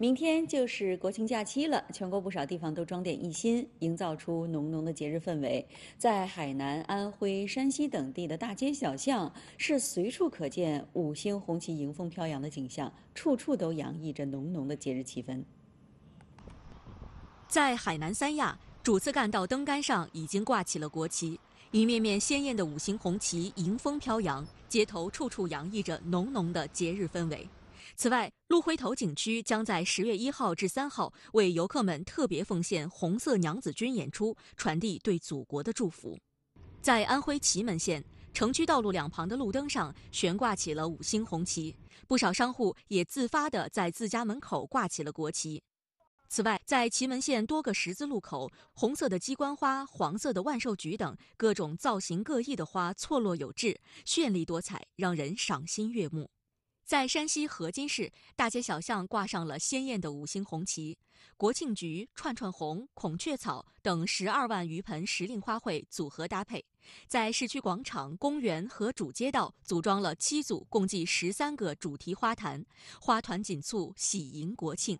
明天就是国庆假期了，全国不少地方都装点一新，营造出浓浓的节日氛围。在海南、安徽、山西等地的大街小巷，是随处可见五星红旗迎风飘扬的景象，处处都洋溢着浓浓的节日气氛。在海南三亚，主次干道灯杆上已经挂起了国旗，一面面鲜艳的五星红旗迎风飘扬，街头处处洋溢着浓浓的节日氛围。此外，鹿回头景区将在十月一号至三号为游客们特别奉献《红色娘子军》演出，传递对祖国的祝福。在安徽祁门县城区道路两旁的路灯上悬挂起了五星红旗，不少商户也自发地在自家门口挂起了国旗。此外，在祁门县多个十字路口，红色的鸡冠花、黄色的万寿菊等各种造型各异的花错落有致，绚丽多彩，让人赏心悦目。在山西河津市，大街小巷挂上了鲜艳的五星红旗，国庆菊、串串红、孔雀草等十二万余盆时令花卉组合搭配，在市区广场、公园和主街道组装了七组，共计十三个主题花坛，花团锦簇，喜迎国庆。